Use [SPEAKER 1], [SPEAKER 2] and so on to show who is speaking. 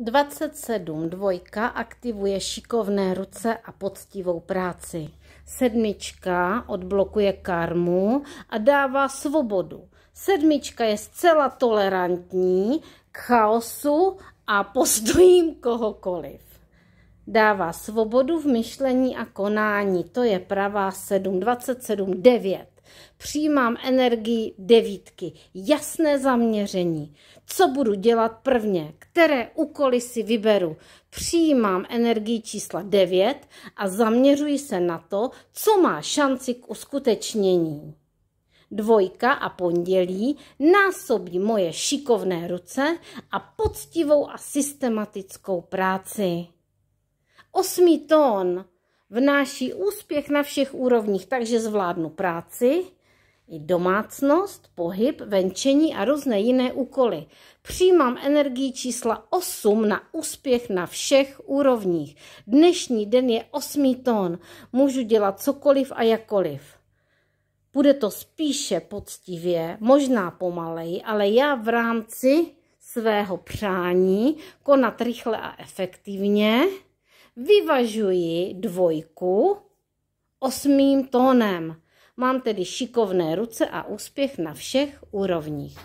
[SPEAKER 1] 27 dvojka aktivuje šikovné ruce a poctivou práci. Sedmička odblokuje karmu a dává svobodu. Sedmička je zcela tolerantní k chaosu a postojím kohokoliv. Dává svobodu v myšlení a konání. To je pravá 7, 27, 9. Přijímám energii devítky, jasné zaměření. Co budu dělat prvně, které úkoly si vyberu. Přijímám energii čísla 9 a zaměřuji se na to, co má šanci k uskutečnění. Dvojka a pondělí násobí moje šikovné ruce a poctivou a systematickou práci. Osmý tón vnáší úspěch na všech úrovních, takže zvládnu práci, i domácnost, pohyb, venčení a různé jiné úkoly. Přijímám energii čísla 8 na úspěch na všech úrovních. Dnešní den je 8 tón. Můžu dělat cokoliv a jakoliv. Bude to spíše poctivě, možná pomaleji, ale já v rámci svého přání konat rychle a efektivně – Vyvažuji dvojku osmým tónem. Mám tedy šikovné ruce a úspěch na všech úrovních.